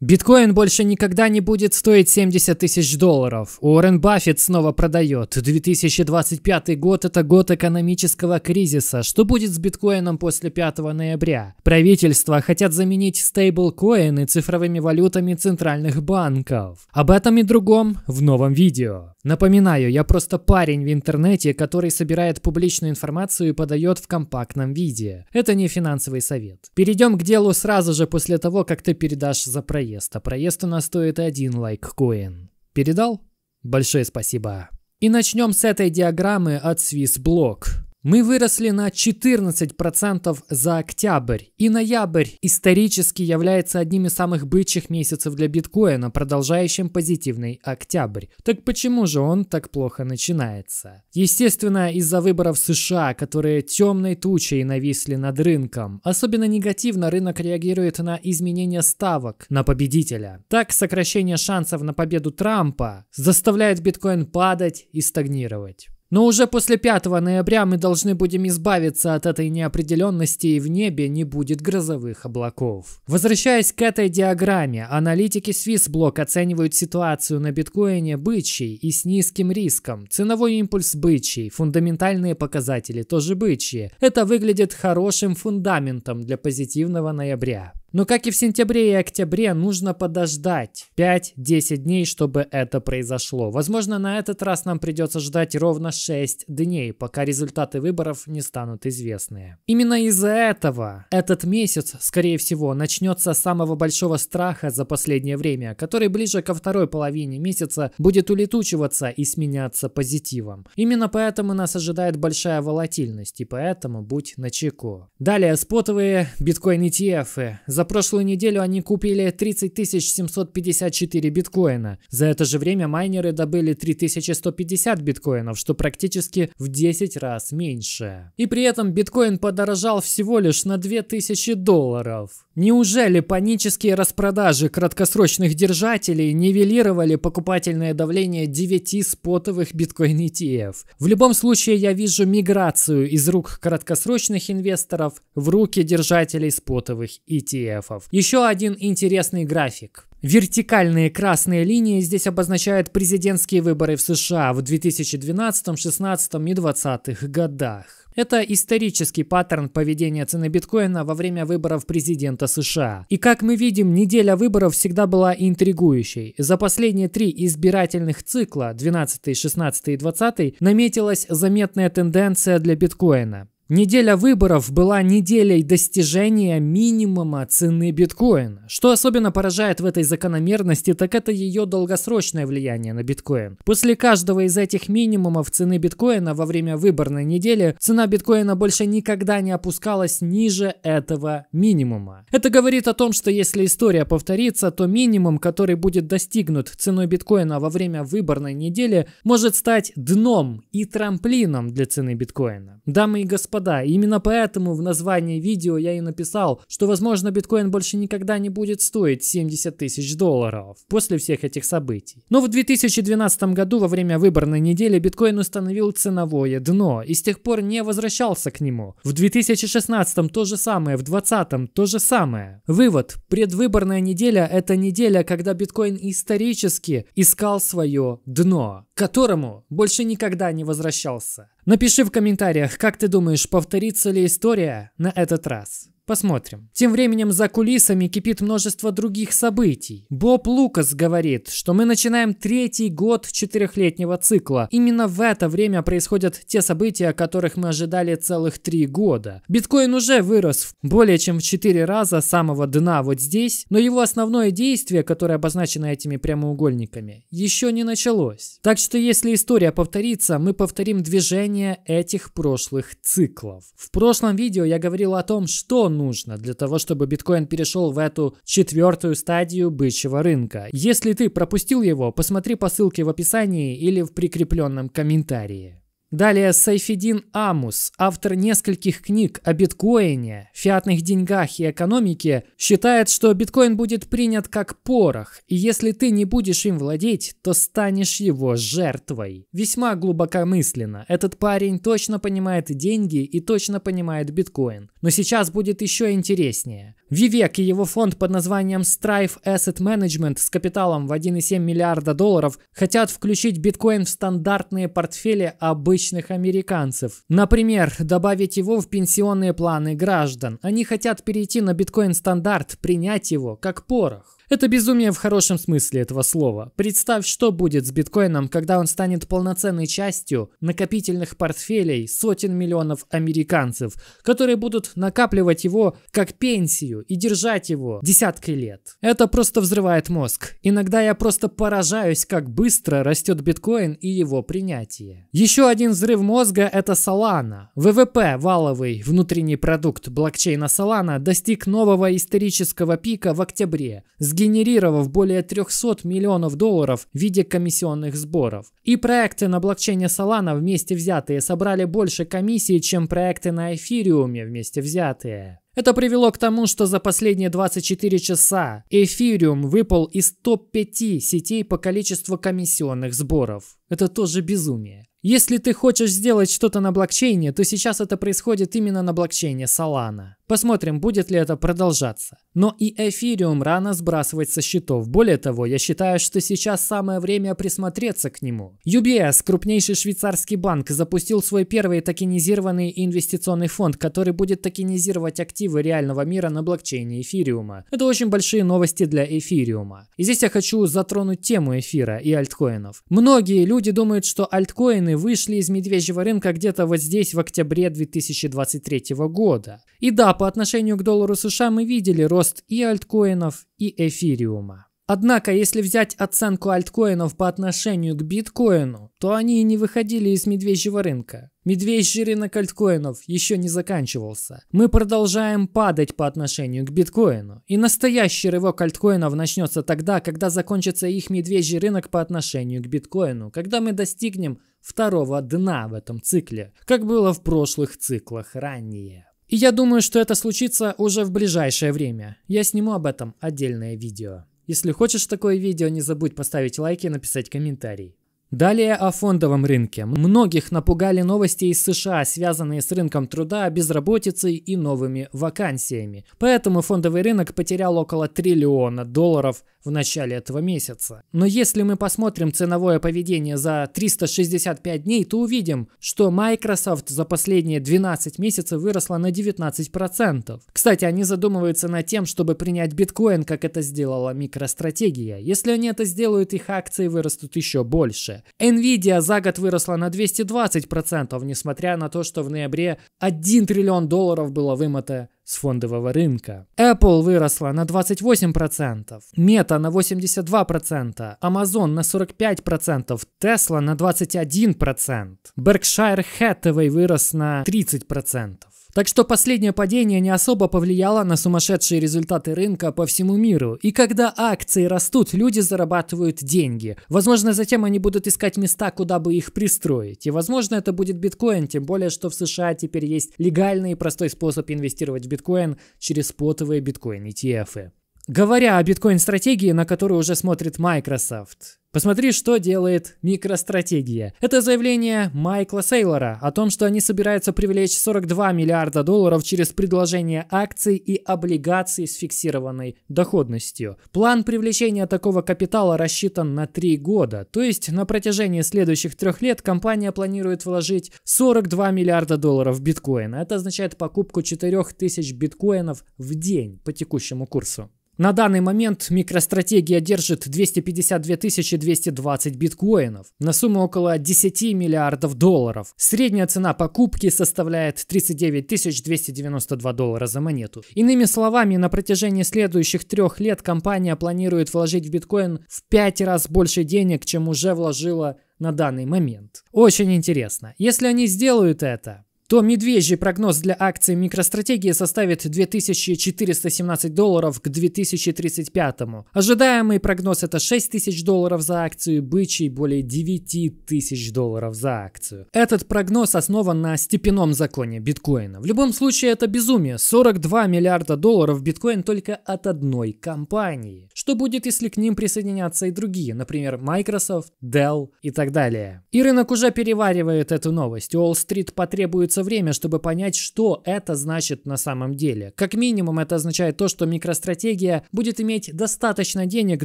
Биткоин больше никогда не будет стоить 70 тысяч долларов. Уоррен Баффет снова продает. 2025 год – это год экономического кризиса. Что будет с биткоином после 5 ноября? Правительства хотят заменить стейблкоины цифровыми валютами центральных банков. Об этом и другом в новом видео. Напоминаю, я просто парень в интернете, который собирает публичную информацию и подает в компактном виде. Это не финансовый совет. Перейдем к делу сразу же после того, как ты передашь за проект проезд, а проезд у нас стоит один лайккоин. Передал? Большое спасибо. И начнем с этой диаграммы от SwissBlock. Мы выросли на 14% за октябрь, и ноябрь исторически является одним из самых бычьих месяцев для биткоина, продолжающим позитивный октябрь. Так почему же он так плохо начинается? Естественно, из-за выборов США, которые темной тучей нависли над рынком. Особенно негативно рынок реагирует на изменение ставок на победителя. Так, сокращение шансов на победу Трампа заставляет биткоин падать и стагнировать. Но уже после 5 ноября мы должны будем избавиться от этой неопределенности и в небе не будет грозовых облаков. Возвращаясь к этой диаграмме, аналитики Swissblock оценивают ситуацию на биткоине бычьей и с низким риском. Ценовой импульс бычий, фундаментальные показатели тоже бычьи. Это выглядит хорошим фундаментом для позитивного ноября. Но как и в сентябре и октябре, нужно подождать 5-10 дней, чтобы это произошло. Возможно, на этот раз нам придется ждать ровно 6 дней, пока результаты выборов не станут известны. Именно из-за этого этот месяц, скорее всего, начнется с самого большого страха за последнее время, который ближе ко второй половине месяца будет улетучиваться и сменяться позитивом. Именно поэтому нас ожидает большая волатильность, и поэтому будь начеку. Далее спотовые биткоин ETF. За прошлую неделю они купили 30 754 биткоина. За это же время майнеры добыли 3150 биткоинов, что практически в 10 раз меньше. И при этом биткоин подорожал всего лишь на 2000 долларов. Неужели панические распродажи краткосрочных держателей нивелировали покупательное давление 9 спотовых биткоин ETF? В любом случае я вижу миграцию из рук краткосрочных инвесторов в руки держателей спотовых ETF. PDF. Еще один интересный график. Вертикальные красные линии здесь обозначают президентские выборы в США в 2012, 16 и 20 годах. Это исторический паттерн поведения цены биткоина во время выборов президента США. И как мы видим, неделя выборов всегда была интригующей. За последние три избирательных цикла, 12, 16 и 20, наметилась заметная тенденция для биткоина. Неделя выборов была неделей достижения минимума цены биткоина. Что особенно поражает в этой закономерности, так это ее долгосрочное влияние на биткоин. После каждого из этих минимумов цены биткоина во время выборной недели цена биткоина больше никогда не опускалась ниже этого минимума. Это говорит о том, что если история повторится, то минимум, который будет достигнут ценой биткоина во время выборной недели, может стать дном и трамплином для цены биткоина. Дамы и господа, господа. Типа, именно поэтому в названии видео я и написал, что, возможно, биткоин больше никогда не будет стоить 70 тысяч долларов после всех этих событий. Но в 2012 году во время выборной недели биткоин установил ценовое дно и с тех пор не возвращался к нему. В 2016 то же самое, в 2020 то же самое. Вывод. Предвыборная неделя – это неделя, когда биткоин исторически искал свое дно к которому больше никогда не возвращался. Напиши в комментариях, как ты думаешь, повторится ли история на этот раз. Посмотрим. Тем временем за кулисами кипит множество других событий. Боб Лукас говорит, что мы начинаем третий год четырехлетнего цикла. Именно в это время происходят те события, которых мы ожидали целых три года. Биткоин уже вырос более чем в четыре раза с самого дна вот здесь, но его основное действие, которое обозначено этими прямоугольниками, еще не началось. Так что если история повторится, мы повторим движение этих прошлых циклов. В прошлом видео я говорил о том, что нужно для того, чтобы биткоин перешел в эту четвертую стадию бычьего рынка. Если ты пропустил его, посмотри по ссылке в описании или в прикрепленном комментарии. Далее Сайфедин Амус, автор нескольких книг о биткоине, фиатных деньгах и экономике, считает, что биткоин будет принят как порох, и если ты не будешь им владеть, то станешь его жертвой. Весьма глубокомысленно. Этот парень точно понимает деньги и точно понимает биткоин. Но сейчас будет еще интереснее. Вивек и его фонд под названием Strife Asset Management с капиталом в 1,7 миллиарда долларов хотят включить биткоин в стандартные портфели обычных обычных американцев. Например, добавить его в пенсионные планы граждан. Они хотят перейти на биткоин-стандарт, принять его, как порох. Это безумие в хорошем смысле этого слова. Представь, что будет с биткоином, когда он станет полноценной частью накопительных портфелей сотен миллионов американцев, которые будут накапливать его как пенсию и держать его десятки лет. Это просто взрывает мозг. Иногда я просто поражаюсь, как быстро растет биткоин и его принятие. Еще один взрыв мозга – это Solana. ВВП, валовый внутренний продукт блокчейна Solana, достиг нового исторического пика в октябре с сгенерировав более 300 миллионов долларов в виде комиссионных сборов. И проекты на блокчейне Solana вместе взятые собрали больше комиссии, чем проекты на эфириуме вместе взятые. Это привело к тому, что за последние 24 часа эфириум выпал из топ-5 сетей по количеству комиссионных сборов. Это тоже безумие. Если ты хочешь сделать что-то на блокчейне, то сейчас это происходит именно на блокчейне Solana. Посмотрим, будет ли это продолжаться. Но и эфириум рано сбрасывать со счетов. Более того, я считаю, что сейчас самое время присмотреться к нему. UBS, крупнейший швейцарский банк, запустил свой первый токенизированный инвестиционный фонд, который будет токенизировать активы реального мира на блокчейне эфириума. Это очень большие новости для эфириума. И здесь я хочу затронуть тему эфира и альткоинов. Многие люди думают, что альткоины вышли из медвежьего рынка где-то вот здесь в октябре 2023 года. И да, по отношению к доллару США мы видели рост и альткоинов, и эфириума. Однако, если взять оценку альткоинов по отношению к биткоину, то они и не выходили из медвежьего рынка. Медвежий рынок альткоинов еще не заканчивался. Мы продолжаем падать по отношению к биткоину. И настоящий рывок альткоинов начнется тогда, когда закончится их медвежий рынок по отношению к биткоину, когда мы достигнем второго дна в этом цикле, как было в прошлых циклах ранее. И я думаю, что это случится уже в ближайшее время. Я сниму об этом отдельное видео. Если хочешь такое видео, не забудь поставить лайк и написать комментарий. Далее о фондовом рынке. Многих напугали новости из США, связанные с рынком труда, безработицей и новыми вакансиями. Поэтому фондовый рынок потерял около триллиона долларов в начале этого месяца. Но если мы посмотрим ценовое поведение за 365 дней, то увидим, что Microsoft за последние 12 месяцев выросла на 19%. Кстати, они задумываются над тем, чтобы принять биткоин, как это сделала микростратегия. Если они это сделают, их акции вырастут еще больше. Nvidia за год выросла на 220%, несмотря на то, что в ноябре 1 триллион долларов было вымыто с фондового рынка. Apple выросла на 28%, Meta на 82%, Amazon на 45%, Tesla на 21%, Berkshire Hathaway вырос на 30%. Так что последнее падение не особо повлияло на сумасшедшие результаты рынка по всему миру. И когда акции растут, люди зарабатывают деньги. Возможно, затем они будут искать места, куда бы их пристроить. И возможно, это будет биткоин, тем более, что в США теперь есть легальный и простой способ инвестировать в биткоин через спотовые биткоин ETF. Говоря о биткоин-стратегии, на которую уже смотрит Microsoft, Посмотри, что делает микростратегия. Это заявление Майкла Сейлора о том, что они собираются привлечь 42 миллиарда долларов через предложение акций и облигаций с фиксированной доходностью. План привлечения такого капитала рассчитан на 3 года, то есть на протяжении следующих трех лет компания планирует вложить 42 миллиарда долларов в биткоин. Это означает покупку 4000 биткоинов в день по текущему курсу. На данный момент микростратегия держит 252 220 биткоинов на сумму около 10 миллиардов долларов. Средняя цена покупки составляет 39 292 доллара за монету. Иными словами, на протяжении следующих трех лет компания планирует вложить в биткоин в 5 раз больше денег, чем уже вложила на данный момент. Очень интересно. Если они сделают это, то медвежий прогноз для акций микростратегии составит 2417 долларов к 2035. Ожидаемый прогноз это 6000 долларов за акцию, бычий более 9000 долларов за акцию. Этот прогноз основан на степенном законе биткоина. В любом случае это безумие. 42 миллиарда долларов биткоин только от одной компании. Что будет, если к ним присоединятся и другие, например, Microsoft, Dell и так далее. И рынок уже переваривает эту новость. Уолл-стрит потребуется требуется время, чтобы понять, что это значит на самом деле. Как минимум, это означает то, что микростратегия будет иметь достаточно денег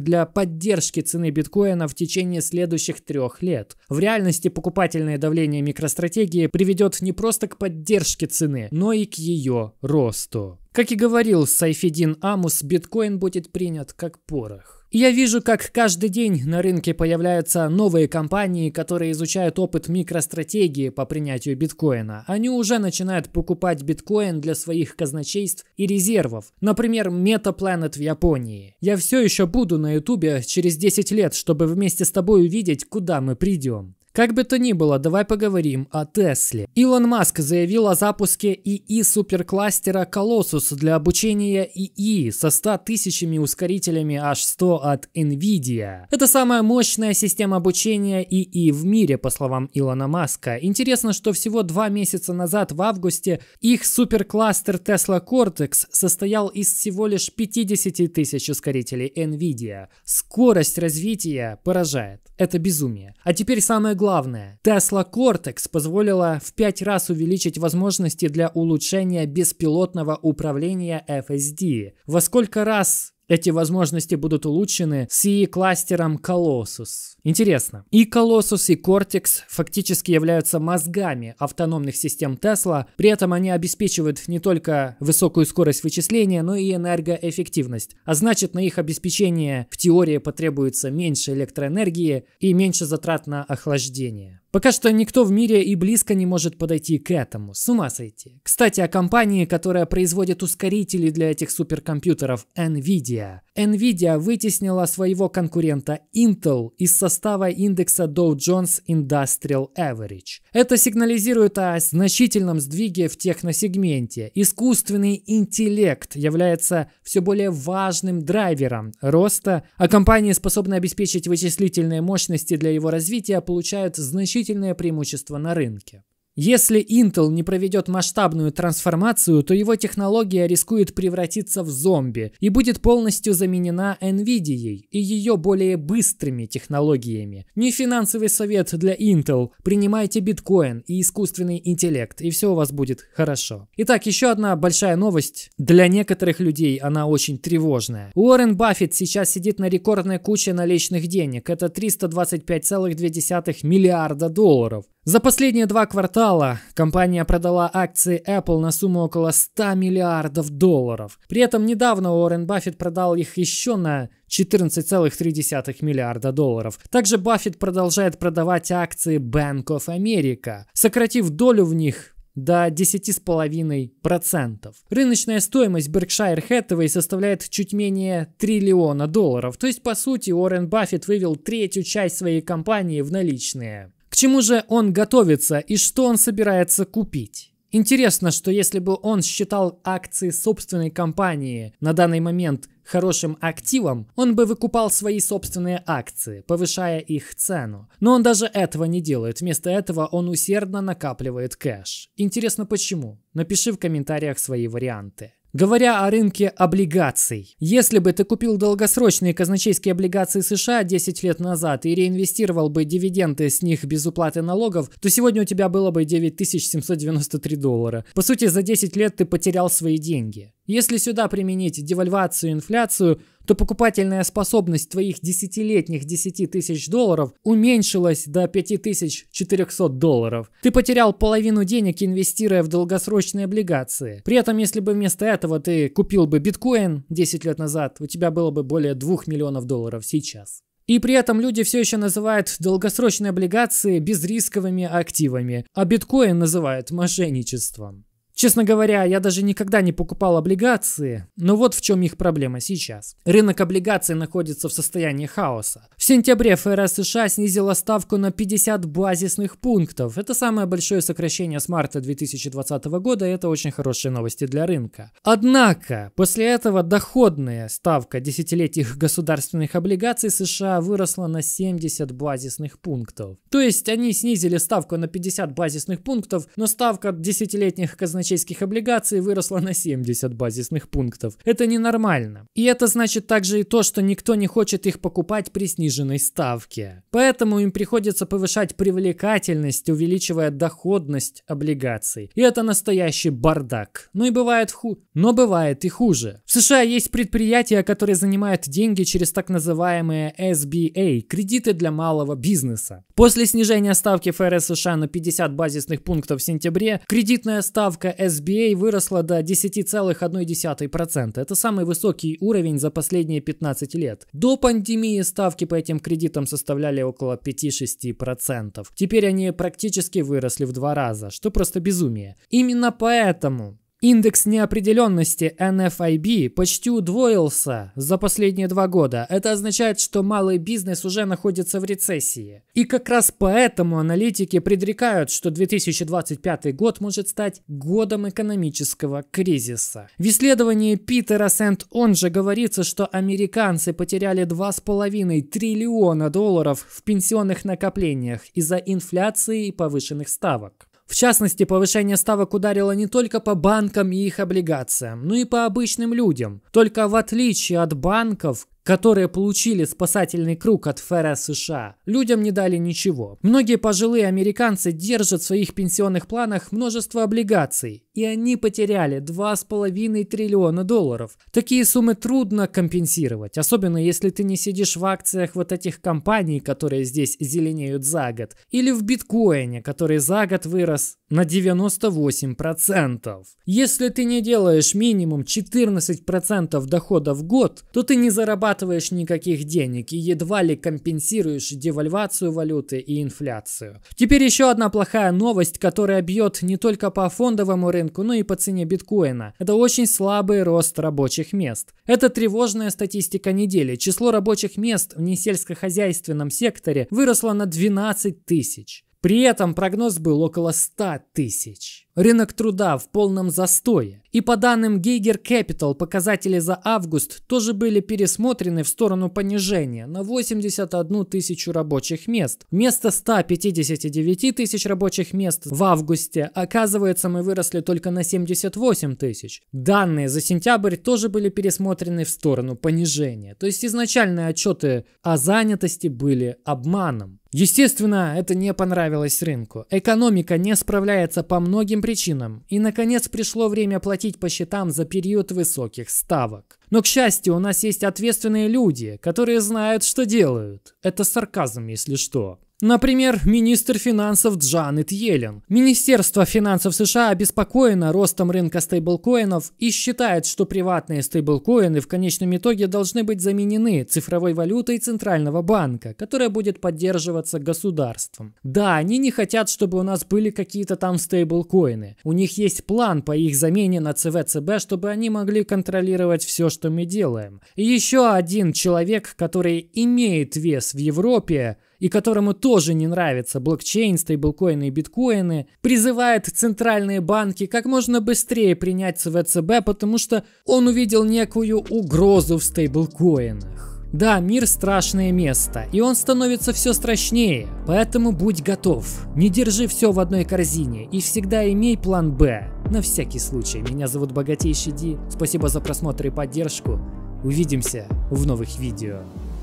для поддержки цены биткоина в течение следующих трех лет. В реальности покупательное давление микростратегии приведет не просто к поддержке цены, но и к ее росту. Как и говорил Сайфедин Амус, биткоин будет принят как порох. я вижу, как каждый день на рынке появляются новые компании, которые изучают опыт микростратегии по принятию биткоина. Они уже начинают покупать биткоин для своих казначейств и резервов. Например, MetaPlanet в Японии. Я все еще буду на ютубе через 10 лет, чтобы вместе с тобой увидеть, куда мы придем. Как бы то ни было, давай поговорим о Тесле. Илон Маск заявил о запуске ИИ-суперкластера Colossus для обучения ИИ со 100 тысячами ускорителями H100 от NVIDIA. Это самая мощная система обучения ИИ в мире, по словам Илона Маска. Интересно, что всего два месяца назад, в августе, их суперкластер Tesla Cortex состоял из всего лишь 50 тысяч ускорителей NVIDIA. Скорость развития поражает. Это безумие. А теперь самое главное главное. Tesla Cortex позволила в пять раз увеличить возможности для улучшения беспилотного управления FSD. Во сколько раз эти возможности будут улучшены с кластером Colossus. Интересно, и Colossus, и Cortex фактически являются мозгами автономных систем Tesla, при этом они обеспечивают не только высокую скорость вычисления, но и энергоэффективность. А значит, на их обеспечение в теории потребуется меньше электроэнергии и меньше затрат на охлаждение. Пока что никто в мире и близко не может подойти к этому. С ума сойти. Кстати, о компании, которая производит ускорители для этих суперкомпьютеров NVIDIA. NVIDIA вытеснила своего конкурента Intel из состава индекса Dow Jones Industrial Average. Это сигнализирует о значительном сдвиге в техносегменте. Искусственный интеллект является все более важным драйвером роста, а компании, способные обеспечить вычислительные мощности для его развития, получают значительные значительное преимущество на рынке. Если Intel не проведет масштабную трансформацию, то его технология рискует превратиться в зомби и будет полностью заменена NVIDIA и ее более быстрыми технологиями. Не финансовый совет для Intel. Принимайте биткоин и искусственный интеллект, и все у вас будет хорошо. Итак, еще одна большая новость. Для некоторых людей она очень тревожная. Уоррен Баффет сейчас сидит на рекордной куче наличных денег. Это 325,2 миллиарда долларов. За последние два квартала компания продала акции Apple на сумму около 100 миллиардов долларов. При этом недавно Уоррен Баффет продал их еще на 14,3 миллиарда долларов. Также Баффет продолжает продавать акции Bank of America, сократив долю в них до 10,5%. Рыночная стоимость Berkshire Hathaway составляет чуть менее триллиона долларов. То есть, по сути, Уоррен Баффет вывел третью часть своей компании в наличные. К чему же он готовится и что он собирается купить? Интересно, что если бы он считал акции собственной компании на данный момент хорошим активом, он бы выкупал свои собственные акции, повышая их цену. Но он даже этого не делает, вместо этого он усердно накапливает кэш. Интересно почему? Напиши в комментариях свои варианты. Говоря о рынке облигаций, если бы ты купил долгосрочные казначейские облигации США 10 лет назад и реинвестировал бы дивиденды с них без уплаты налогов, то сегодня у тебя было бы 9793 доллара. По сути, за 10 лет ты потерял свои деньги. Если сюда применить девальвацию и инфляцию, то покупательная способность твоих десятилетних 10 тысяч долларов уменьшилась до 5400 долларов. Ты потерял половину денег, инвестируя в долгосрочные облигации. При этом, если бы вместо этого ты купил бы биткоин 10 лет назад, у тебя было бы более 2 миллионов долларов сейчас. И при этом люди все еще называют долгосрочные облигации безрисковыми активами, а биткоин называют мошенничеством. Честно говоря, я даже никогда не покупал облигации, но вот в чем их проблема сейчас. Рынок облигаций находится в состоянии хаоса. В сентябре ФРС США снизила ставку на 50 базисных пунктов. Это самое большое сокращение с марта 2020 года, и это очень хорошие новости для рынка. Однако, после этого доходная ставка десятилетних государственных облигаций США выросла на 70 базисных пунктов. То есть они снизили ставку на 50 базисных пунктов, но ставка десятилетних казначейских облигаций выросла на 70 базисных пунктов. Это ненормально. И это значит также и то, что никто не хочет их покупать при снижении заниженной ставке. Поэтому им приходится повышать привлекательность, увеличивая доходность облигаций. И это настоящий бардак. Ну и бывает ху... Но бывает и хуже. В США есть предприятия, которые занимают деньги через так называемые SBA – кредиты для малого бизнеса. После снижения ставки ФРС США на 50 базисных пунктов в сентябре, кредитная ставка SBA выросла до 10,1%. Это самый высокий уровень за последние 15 лет. До пандемии ставки по этим кредитам составляли около 5-6%. Теперь они практически выросли в два раза, что просто безумие. Именно поэтому Индекс неопределенности NFIB а почти удвоился за последние два года. Это означает, что малый бизнес уже находится в рецессии. И как раз поэтому аналитики предрекают, что 2025 год может стать годом экономического кризиса. В исследовании Питера Сент-Онжа говорится, что американцы потеряли 2,5 триллиона долларов в пенсионных накоплениях из-за инфляции и повышенных ставок. В частности, повышение ставок ударило не только по банкам и их облигациям, но и по обычным людям. Только в отличие от банков, которые получили спасательный круг от ФРС США. Людям не дали ничего. Многие пожилые американцы держат в своих пенсионных планах множество облигаций, и они потеряли 2,5 триллиона долларов. Такие суммы трудно компенсировать, особенно если ты не сидишь в акциях вот этих компаний, которые здесь зеленеют за год, или в биткоине, который за год вырос на 98%. Если ты не делаешь минимум 14% дохода в год, то ты не зарабатываешь никаких денег и едва ли компенсируешь девальвацию валюты и инфляцию. Теперь еще одна плохая новость, которая бьет не только по фондовому рынку, но и по цене биткоина. Это очень слабый рост рабочих мест. Это тревожная статистика недели. Число рабочих мест в несельскохозяйственном секторе выросло на 12 тысяч. При этом прогноз был около 100 тысяч. Рынок труда в полном застое. И по данным Geiger Capital, показатели за август тоже были пересмотрены в сторону понижения на 81 тысячу рабочих мест. Вместо 159 тысяч рабочих мест в августе, оказывается, мы выросли только на 78 тысяч. Данные за сентябрь тоже были пересмотрены в сторону понижения. То есть изначальные отчеты о занятости были обманом. Естественно, это не понравилось рынку. Экономика не справляется по многим причинам. И, наконец, пришло время платить по счетам за период высоких ставок. Но, к счастью, у нас есть ответственные люди, которые знают, что делают. Это сарказм, если что. Например, министр финансов Джанет Йеллен. Министерство финансов США обеспокоено ростом рынка стейблкоинов и считает, что приватные стейблкоины в конечном итоге должны быть заменены цифровой валютой Центрального банка, которая будет поддерживаться государством. Да, они не хотят, чтобы у нас были какие-то там стейблкоины. У них есть план по их замене на ЦВЦБ, чтобы они могли контролировать все, что мы делаем. И еще один человек, который имеет вес в Европе, и которому тоже не нравится блокчейн, стейблкоины и биткоины, призывает центральные банки как можно быстрее принять СВЦБ потому что он увидел некую угрозу в стейблкоинах. Да, мир страшное место, и он становится все страшнее, поэтому будь готов. Не держи все в одной корзине и всегда имей план «Б». На всякий случай, меня зовут Богатейший Ди, спасибо за просмотр и поддержку. Увидимся в новых видео.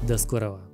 До скорого.